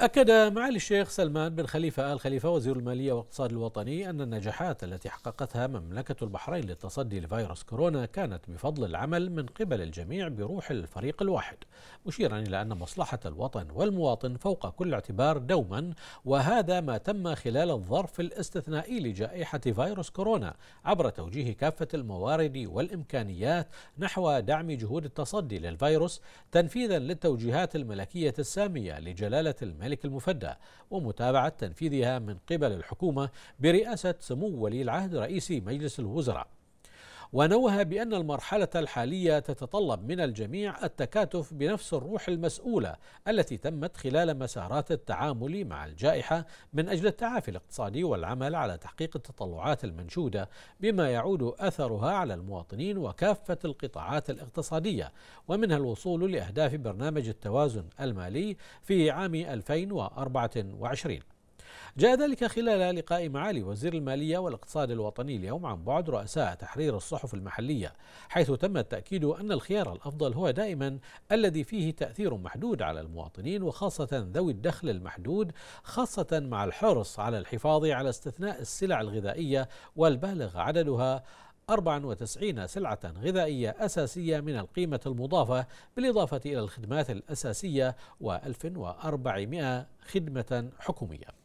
أكد معالي الشيخ سلمان بن خليفة آل خليفة وزير المالية والاقتصاد الوطني أن النجاحات التي حققتها مملكة البحرين للتصدي لفيروس كورونا كانت بفضل العمل من قبل الجميع بروح الفريق الواحد مشيرا إلى أن مصلحة الوطن والمواطن فوق كل اعتبار دوما وهذا ما تم خلال الظرف الاستثنائي لجائحة فيروس كورونا عبر توجيه كافة الموارد والإمكانيات نحو دعم جهود التصدي للفيروس تنفيذا للتوجيهات الملكية السامية لجلالة الملك الملك المفدى ومتابعة تنفيذها من قبل الحكومة برئاسة سمو ولي العهد رئيس مجلس الوزراء ونوه بأن المرحلة الحالية تتطلب من الجميع التكاتف بنفس الروح المسؤولة التي تمت خلال مسارات التعامل مع الجائحة من أجل التعافي الاقتصادي والعمل على تحقيق التطلعات المنشودة بما يعود أثرها على المواطنين وكافة القطاعات الاقتصادية ومنها الوصول لأهداف برنامج التوازن المالي في عام 2024 جاء ذلك خلال لقاء معالي وزير المالية والاقتصاد الوطني اليوم عن بعد رؤساء تحرير الصحف المحلية حيث تم التأكيد أن الخيار الأفضل هو دائما الذي فيه تأثير محدود على المواطنين وخاصة ذوي الدخل المحدود خاصة مع الحرص على الحفاظ على استثناء السلع الغذائية والبالغ عددها 94 سلعة غذائية أساسية من القيمة المضافة بالإضافة إلى الخدمات الأساسية و1400 خدمة حكومية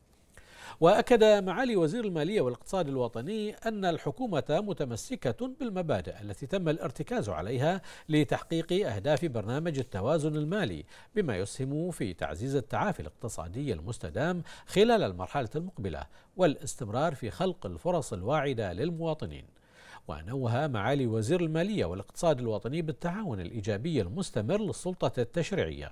واكد معالي وزير الماليه والاقتصاد الوطني ان الحكومه متمسكه بالمبادئ التي تم الارتكاز عليها لتحقيق اهداف برنامج التوازن المالي بما يسهم في تعزيز التعافي الاقتصادي المستدام خلال المرحله المقبله والاستمرار في خلق الفرص الواعده للمواطنين ونوه معالي وزير الماليه والاقتصاد الوطني بالتعاون الايجابي المستمر للسلطه التشريعيه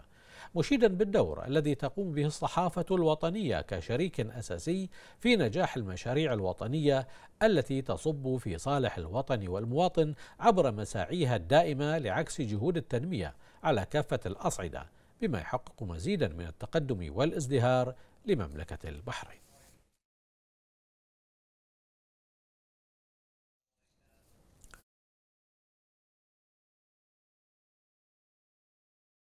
مشيدا بالدور الذي تقوم به الصحافة الوطنية كشريك أساسي في نجاح المشاريع الوطنية التي تصب في صالح الوطن والمواطن عبر مساعيها الدائمة لعكس جهود التنمية على كافة الأصعدة بما يحقق مزيدا من التقدم والازدهار لمملكة البحرين